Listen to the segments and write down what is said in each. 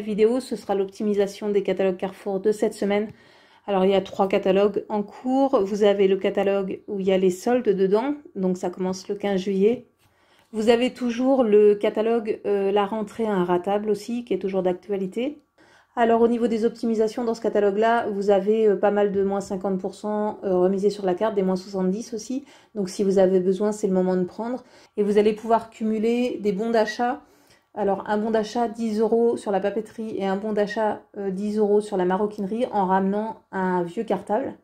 vidéo, ce sera l'optimisation des catalogues Carrefour de cette semaine. Alors il y a trois catalogues en cours. Vous avez le catalogue où il y a les soldes dedans, donc ça commence le 15 juillet. Vous avez toujours le catalogue euh, La rentrée un à ratable aussi, qui est toujours d'actualité. Alors au niveau des optimisations dans ce catalogue-là, vous avez euh, pas mal de moins 50% euh, remisés sur la carte, des moins 70 aussi. Donc si vous avez besoin, c'est le moment de prendre. Et vous allez pouvoir cumuler des bons d'achat alors un bon d'achat 10 euros sur la papeterie et un bon d'achat 10 euh, euros sur la maroquinerie en ramenant un vieux cartable.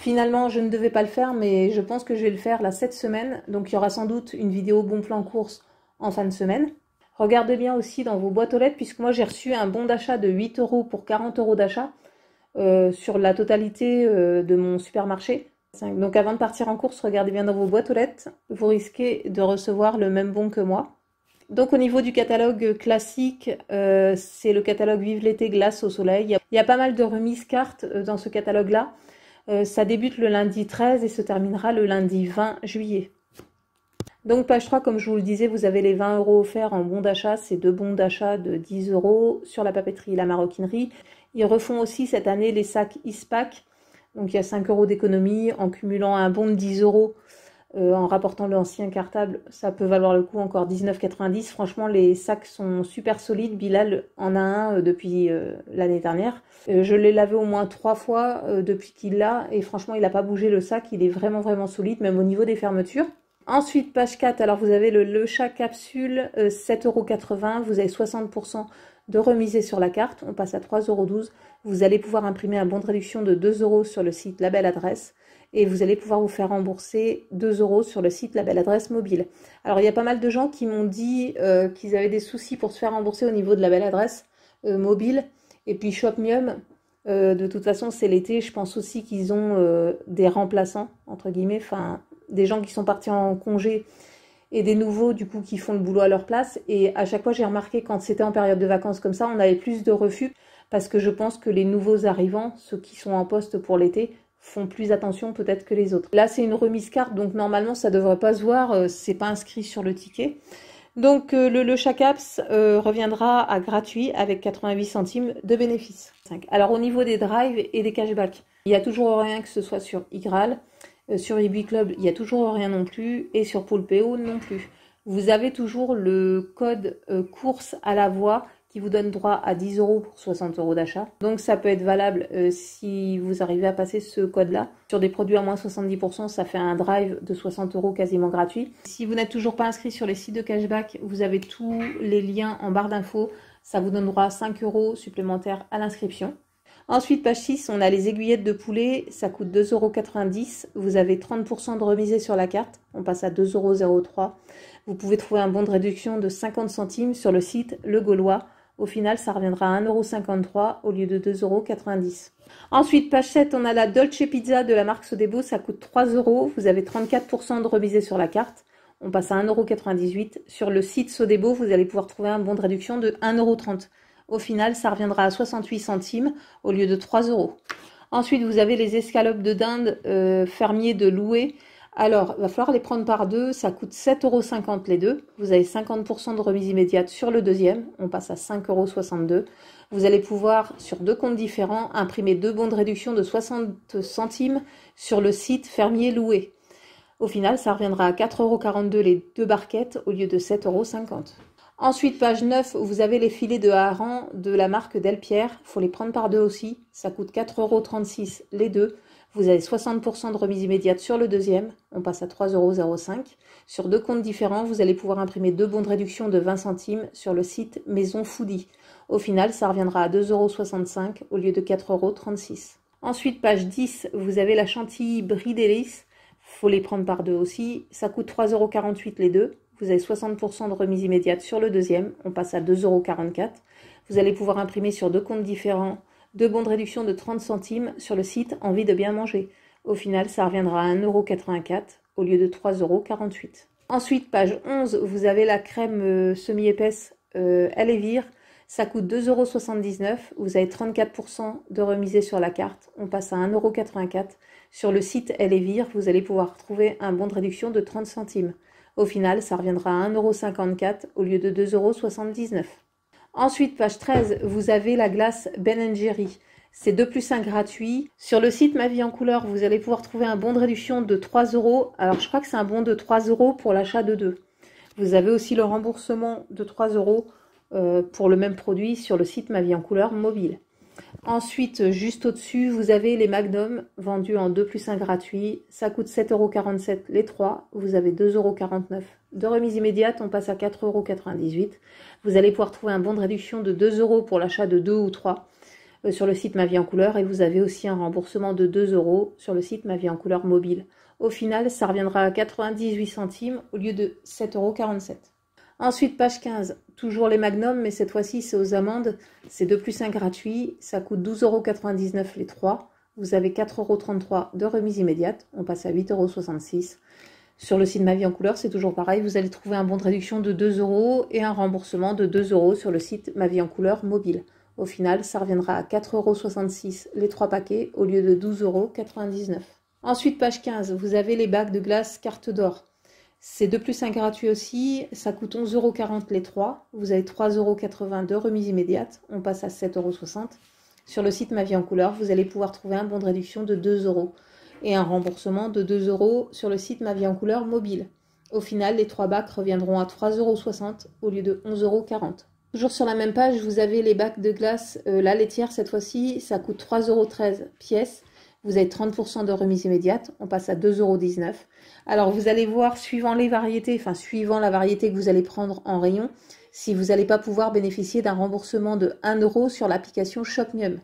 Finalement, je ne devais pas le faire, mais je pense que je vais le faire là cette semaine. Donc il y aura sans doute une vidéo bon plan course en fin de semaine. Regardez bien aussi dans vos boîtes aux lettres, puisque moi j'ai reçu un bon d'achat de 8 euros pour 40 euros d'achat euh, sur la totalité euh, de mon supermarché. Donc avant de partir en course, regardez bien dans vos boîtes aux lettres. Vous risquez de recevoir le même bon que moi. Donc au niveau du catalogue classique, euh, c'est le catalogue Vive l'été glace au soleil. Il y, a, pas mal de remises cartes euh, dans ce catalogue-là. Euh, ça débute le lundi 13 et se terminera le lundi 20 juillet. Donc page 3, comme je vous le disais, vous avez les 20 euros offerts en bons d'achat. C'est deux bons d'achat de 10 euros sur la papeterie et la maroquinerie. Ils refont aussi cette année les sacs ISPAC. Donc il y a 5 euros d'économie en cumulant un bon de 10 euros euh, en rapportant l'ancien cartable, ça peut valoir le coup encore 19,90. Franchement, les sacs sont super solides. Bilal en a un euh, depuis euh, l'année dernière. je l'ai lavé au moins trois fois depuis qu'il l'a et franchement, il n'a pas bougé le sac. Il est vraiment vraiment solide, même au niveau des fermetures. Ensuite, page 4, alors vous avez le, le chat capsule, 7,80€, vous avez 60% de remise sur la carte, on passe à 3,12€. Vous allez pouvoir imprimer un bon de réduction de 2€ sur le site Label Adresse et vous allez pouvoir vous faire rembourser 2 euros sur le site La Belle Adresse Mobile. Alors il y a pas mal de gens qui m'ont dit euh, qu'ils avaient des soucis pour se faire rembourser au niveau de La Belle Adresse euh, Mobile et puis Shopmium. Euh, de toute façon, c'est l'été. Je pense aussi qu'ils ont des remplaçants, entre guillemets, enfin, des gens qui sont partis en congé et des nouveaux du coup qui font le boulot à leur place. Et à chaque fois, j'ai remarqué quand c'était en période de vacances comme ça, on avait plus de refus parce que je pense que les nouveaux arrivants, ceux qui sont en poste pour l'été, font plus attention peut-être que les autres. Là, c'est une remise carte, donc normalement, ça ne devrait pas se voir, euh, c'est pas inscrit sur le ticket. Donc euh, le, le Chacaps euh, reviendra à gratuit avec 88 centimes de bénéfice. Alors au niveau des drives et des cashbacks, il n'y a toujours rien que ce soit sur IGRAL, sur IBI Club, il n'y a toujours rien non plus, et sur Poulpeo non plus. Vous avez toujours le code course à la voix qui vous donne droit à 10 euros pour 60 euros d'achat. Donc ça peut être valable euh, si vous arrivez à passer ce code-là. Sur des produits à moins 70%, ça fait un drive de 60 euros quasiment gratuit. Si vous n'êtes toujours pas inscrit sur les sites de cashback, vous avez tous les liens en barre d'infos. Ça vous donne droit 5 euros supplémentaires à l'inscription. Ensuite, page 6, on a les aiguillettes de poulet, ça coûte 2,90 euros. Vous avez 30% de remise sur la carte, on passe à 2,03 euros. Vous pouvez trouver un bon de réduction de 50 centimes sur le site Le Gaulois. Au final, ça reviendra à 1,53€ au lieu de 2,90€. Ensuite, page 7, on a la Dolce Pizza de la marque Sodebo. Ça coûte 3€. Vous avez 34% de remise sur la carte. On passe à 1,98€. Sur le site Sodebo, vous allez pouvoir trouver un bon de réduction de 1,30€. Au final, ça reviendra à 68 centimes au lieu de 3 euros. Ensuite, vous avez les escalopes de dinde euh, fermier de louer. Alors, il va falloir les prendre par deux. Ça coûte 7,50€ les deux. Vous avez 50% de remise immédiate sur le deuxième. On passe à 5,62€. Vous allez pouvoir, sur deux comptes différents, imprimer deux bons de réduction de 60 centimes sur le site fermier loué. Au final, ça reviendra à 4,42€ les deux barquettes au lieu de 7,50€. Ensuite, page 9, vous avez les filets de hareng de la marque Delpierre. Il faut les prendre par deux aussi. Ça coûte 4,36€ les deux. Vous avez 60% de remise immédiate sur le deuxième. On passe à 3,05€. Sur deux comptes différents, vous allez pouvoir imprimer deux bons de réduction de 20 centimes sur le site Maison Foodie. Au final, ça reviendra à 2,65€ au lieu de 4,36€. Ensuite, page 10, vous avez la chantilly Bridelis. Faut les prendre par deux aussi. Ça coûte 3,48€ les deux vous avez 60% de remise immédiate sur le deuxième, on passe à 2,44€. Vous allez pouvoir imprimer sur deux comptes différents deux bons de réduction de 30 centimes sur le site Envie de bien manger. Au final, ça reviendra à 1,84€ au lieu de 3,48€. Ensuite, page 11, vous avez la crème euh, semi-épaisse euh, à Ça coûte 2,79€. Vous avez 34% de remise sur la carte. On passe à 1,84€. Sur le site Elevir, vous allez pouvoir trouver un bon de réduction de 30 centimes. Au final, ça reviendra à 1,54€ au lieu de 2,79€. Ensuite, page 13, vous avez la glace Ben Jerry. C'est 2 plus 1 gratuit. Sur le site Ma vie en couleur, vous allez pouvoir trouver un bon de réduction de 3 euros. Alors, je crois que c'est un bon de 3 euros pour l'achat de deux. Vous avez aussi le remboursement de 3 euros euh, pour le même produit sur le site Ma vie en couleur mobile. Ensuite, juste au-dessus, vous avez les Magnum vendus en 2 plus 1 gratuit. Ça coûte 7,47€ les 3. Vous avez 2,49€ de remise immédiate. On passe à 4,98€. Vous allez pouvoir trouver un bon de réduction de euros pour l'achat de 2 ou 3 euh, sur le site Ma Vie en Couleur. Et vous avez aussi un remboursement de euros sur le site Ma Vie en Couleur mobile. Au final, ça reviendra à 98 centimes au lieu de 7,47€. Ensuite, page 15, toujours les magnums, mais cette fois-ci c'est aux amendes. C'est 2 plus 1 gratuit, ça coûte 12,99€ les trois. Vous avez 4,33€ de remise immédiate, on passe à 8,66€. Sur le site Ma vie en couleur, c'est toujours pareil, vous allez trouver un bon de réduction de 2€ et un remboursement de euros sur le site Ma vie en couleur mobile. Au final, ça reviendra à 4,66€ les 3 paquets au lieu de 12,99€. Ensuite, page 15, vous avez les bacs de glace carte d'or. C'est de plus 1 gratuit aussi, ça coûte 11,40€ les trois. Vous avez 3,80€ de remise immédiate, on passe à 7,60€. Sur le site Ma vie en couleur, vous allez pouvoir trouver un bon de réduction de 2€ et un remboursement de 2€ sur le site Ma vie en couleur mobile. Au final, les trois bacs reviendront à 3,60€ au lieu de 11,40€. Toujours sur la même page, vous avez les bacs de glace, euh, la laitière cette fois-ci, ça coûte 3,13€ pièces vous avez 30% de remise immédiate, on passe à 2,19€. Alors vous allez voir, suivant les variétés, enfin suivant la variété que vous allez prendre en rayon, si vous n'allez pas pouvoir bénéficier d'un remboursement de 1€ sur l'application Shopnium.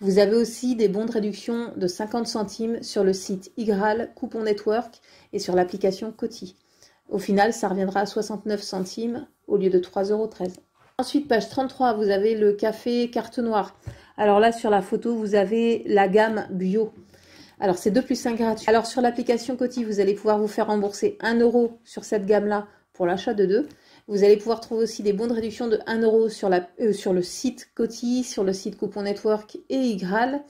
Vous avez aussi des bons de réduction de 50 centimes sur le site IGRAL, Coupon Network et sur l'application Coty. Au final, ça reviendra à 69 centimes au lieu de 3,13€. Ensuite, page 33, vous avez le café carte noire. Alors là, sur la photo, vous avez la gamme bio. Alors c'est 2 plus 5 gratuit. Alors sur l'application Coty, vous allez pouvoir vous faire rembourser 1 euro sur cette gamme-là pour l'achat de deux. Vous allez pouvoir trouver aussi des bons de réduction de 1 euro euh, sur, le site Coty, sur le site Coupon Network et Igral.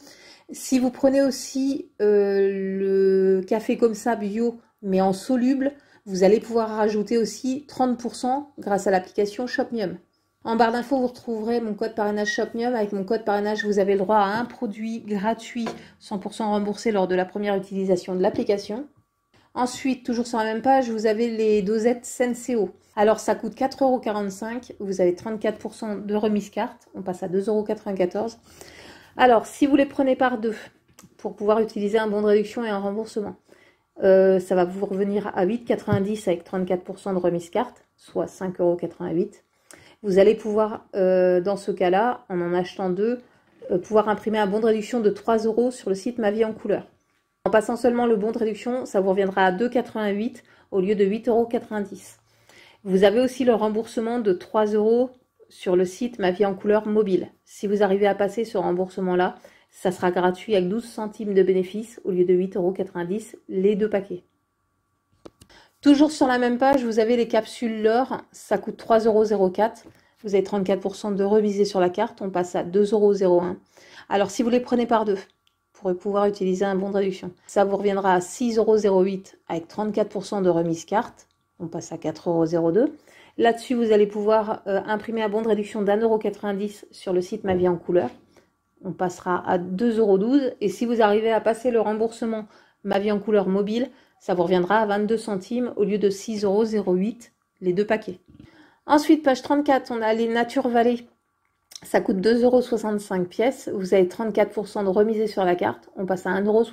Si vous prenez aussi euh, le café comme ça bio, mais en soluble, vous allez pouvoir rajouter aussi 30% grâce à l'application Shopmium. En barre d'infos, vous retrouverez mon code parrainage Shopmium. Avec mon code parrainage, vous avez le droit à un produit gratuit 100% remboursé lors de la première utilisation de l'application. Ensuite, toujours sur la même page, vous avez les dosettes Senseo. Alors, ça coûte 4,45€. Vous avez 34% de remise carte. On passe à 2,94€. Alors, si vous les prenez par deux, pour pouvoir utiliser un bon de réduction et un remboursement, euh, ça va vous revenir à 8,90€ avec 34% de remise carte, soit 5,88€ vous allez pouvoir, euh, dans ce cas-là, en en achetant deux, euh, pouvoir imprimer un bon de réduction de 3 euros sur le site Ma Vie en Couleur. En passant seulement le bon de réduction, ça vous reviendra à 2,88 au lieu de 8,90 euros. Vous avez aussi le remboursement de 3 euros sur le site Ma Vie en Couleur mobile. Si vous arrivez à passer ce remboursement-là, ça sera gratuit avec 12 centimes de bénéfice au lieu de 8,90 euros les deux paquets. Toujours sur la même page, vous avez les capsules l'or. Ça coûte 3,04€. Vous avez 34% de remise sur la carte. On passe à 2,01€. Alors, si vous les prenez par deux, vous pourrez pouvoir utiliser un bon de réduction, ça vous reviendra à 6,08€ avec 34% de remise carte. On passe à 4,02€. Là-dessus, vous allez pouvoir euh, imprimer un bon de réduction d'1,90€ sur le site Ma vie en couleur. On passera à 2,12€. Et si vous arrivez à passer le remboursement Ma vie en couleur mobile, ça vous reviendra à 22 centimes au lieu de 6,08€ les deux paquets. Ensuite, page 34, on a les Nature Valley. Ça coûte 2,65€ pièces. Vous avez 34% de remise sur la carte. On passe à euros.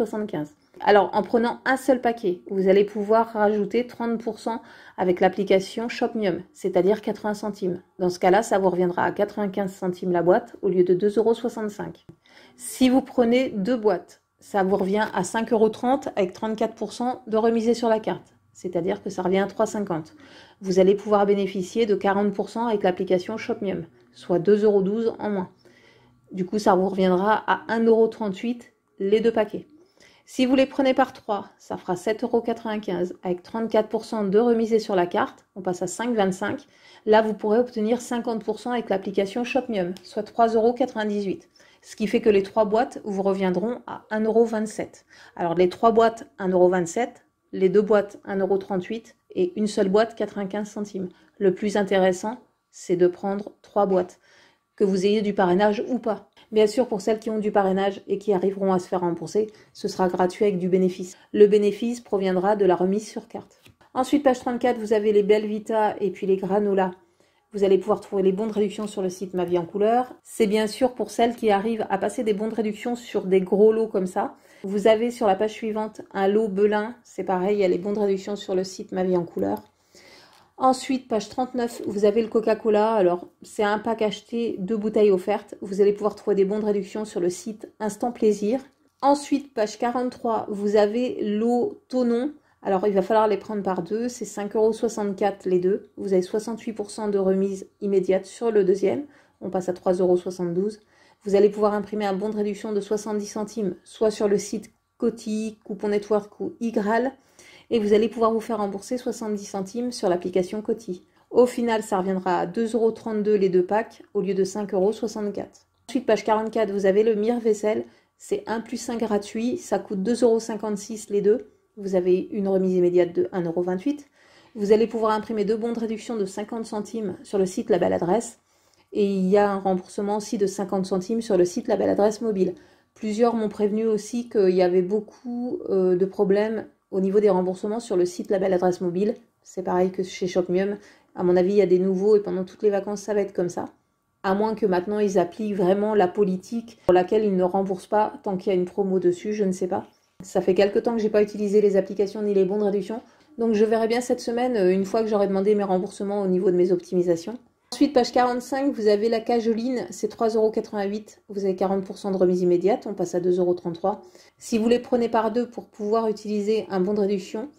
Alors, en prenant un seul paquet, vous allez pouvoir rajouter 30% avec l'application Shopmium, c'est-à-dire 80 centimes. Dans ce cas-là, ça vous reviendra à 95 centimes la boîte au lieu de euros. Si vous prenez deux boîtes, ça vous revient à 5,30 avec 34% de remise sur la carte. C'est-à-dire que ça revient à 3,50. Vous allez pouvoir bénéficier de 40% avec l'application Shopmium, soit 2,12 en moins. Du coup, ça vous reviendra à 1,38 les deux paquets. Si vous les prenez par 3, ça fera 7,95€ avec 34% de remise sur la carte. On passe à 5,25€. Là, vous pourrez obtenir 50% avec l'application Shopmium, soit 3,98€ ce qui fait que les trois boîtes vous reviendront à 1,27€. Alors les trois boîtes 1,27€, les deux boîtes 1,38€ et une seule boîte 95 centimes. Le plus intéressant, c'est de prendre trois boîtes, que vous ayez du parrainage ou pas. Bien sûr, pour celles qui ont du parrainage et qui arriveront à se faire rembourser, ce sera gratuit avec du bénéfice. Le bénéfice proviendra de la remise sur carte. Ensuite, page 34, vous avez les Belvita et puis les Granola. Vous allez pouvoir trouver les bons de réduction sur le site Ma vie en couleur. C'est bien sûr pour celles qui arrivent à passer des bons de réduction sur des gros lots comme ça. Vous avez sur la page suivante un lot Belin. C'est pareil, il y a les bons de réduction sur le site Ma vie en couleur. Ensuite, page 39, vous avez le Coca-Cola. Alors, c'est un pack acheté, deux bouteilles offertes. Vous allez pouvoir trouver des bons de réduction sur le site Instant Plaisir. Ensuite, page 43, vous avez l'eau Tonon. Alors, il va falloir les prendre par deux. C'est 5,64€ les deux. Vous avez 68% de remise immédiate sur le deuxième. On passe à 3,72€. Vous allez pouvoir imprimer un bon de réduction de 70 centimes, soit sur le site Coti, Coupon Network ou Igral. Et vous allez pouvoir vous faire rembourser 70 centimes sur l'application Coty. Au final, ça reviendra à 2,32€ les deux packs au lieu de 5,64€. Ensuite, page 44, vous avez le mire-vaisselle. C'est 1 plus 1 gratuit. Ça coûte 2,56€ les deux vous avez une remise immédiate de 1,28€. Vous allez pouvoir imprimer deux bons de réduction de 50 centimes sur le site La Adresse. Et il y a un remboursement aussi de 50 centimes sur le site La Adresse mobile. Plusieurs m'ont prévenu aussi qu'il y avait beaucoup euh, de problèmes au niveau des remboursements sur le site La Adresse mobile. C'est pareil que chez Shopmium. À mon avis, il y a des nouveaux et pendant toutes les vacances, ça va être comme ça. À moins que maintenant, ils appliquent vraiment la politique pour laquelle ils ne remboursent pas tant qu'il y a une promo dessus, je ne sais pas. Ça fait quelques temps que j'ai pas utilisé les applications ni les bons de réduction, donc je verrai bien cette semaine euh, une fois que j'aurai demandé mes remboursements au niveau de mes optimisations. Ensuite, page 45, vous avez la cajoline, c'est 3,88€. Vous avez 40% de remise immédiate, on passe à 2,33€. Si vous les prenez par deux pour pouvoir utiliser un bon de réduction,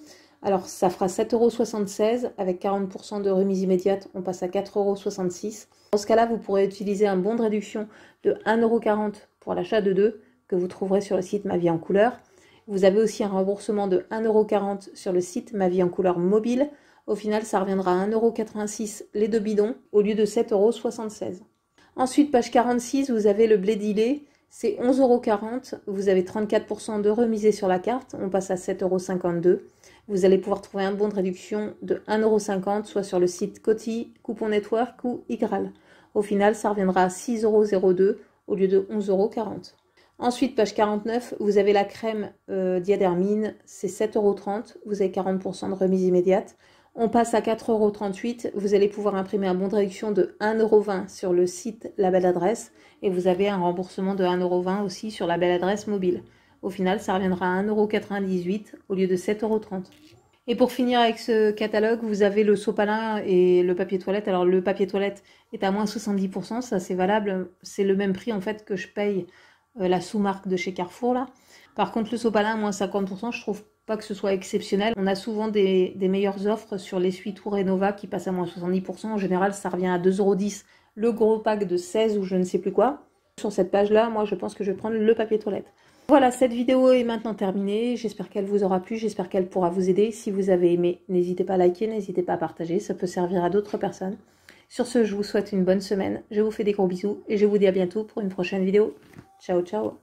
alors ça fera 7,76€ avec 40% de remise immédiate, on passe à 4,66€. Dans ce cas-là, vous pourrez utiliser un bon de réduction de 1,40€ pour l'achat de deux que vous trouverez sur le site Ma vie en couleur. Vous avez aussi un remboursement de 1,40€ sur le site Ma vie en couleur mobile. Au final, ça reviendra à 1,86€ les deux bidons au lieu de 7,76€. Ensuite, page 46, vous avez le blé d'Ilé. C'est 11,40€. Vous avez 34% de remise sur la carte. On passe à 7,52€. Vous allez pouvoir trouver un bon de réduction de 1,50€, soit sur le site Coty, Coupon Network ou Igral. Au final, ça reviendra à 6,02€ au lieu de 11,40€. Ensuite, page 49, vous avez la crème euh, diadermine, c'est 7,30€, vous avez 40% de remise immédiate. On passe à 4,38€, vous allez pouvoir imprimer un bon de réduction de 1,20€ sur le site La Belle Adresse et vous avez un remboursement de 1,20€ aussi sur La Belle Adresse mobile. Au final, ça reviendra à 1,98€ au lieu de 7,30€. Et pour finir avec ce catalogue, vous avez le sopalin et le papier toilette. Alors le papier toilette est à moins 70%, ça c'est valable, c'est le même prix en fait que je paye euh, la sous-marque de chez Carrefour là. Par contre, le sopalin à moins 50%, je trouve pas que ce soit exceptionnel. On a souvent des, meilleures offres sur l'essuie-tout Renova qui passent à moins 70%. En général, ça revient à 2,10€ le gros pack de 16 ou je ne sais plus quoi. Sur cette page-là, moi, je pense que je vais prendre le papier toilette. Voilà, cette vidéo est maintenant terminée. J'espère qu'elle vous aura plu, j'espère qu'elle pourra vous aider. Si vous avez aimé, n'hésitez pas à liker, n'hésitez pas à partager, ça peut servir à d'autres personnes. Sur ce, je vous souhaite une bonne semaine, je vous fais des gros bisous et je vous dis à bientôt pour une prochaine vidéo. Ciao, ciao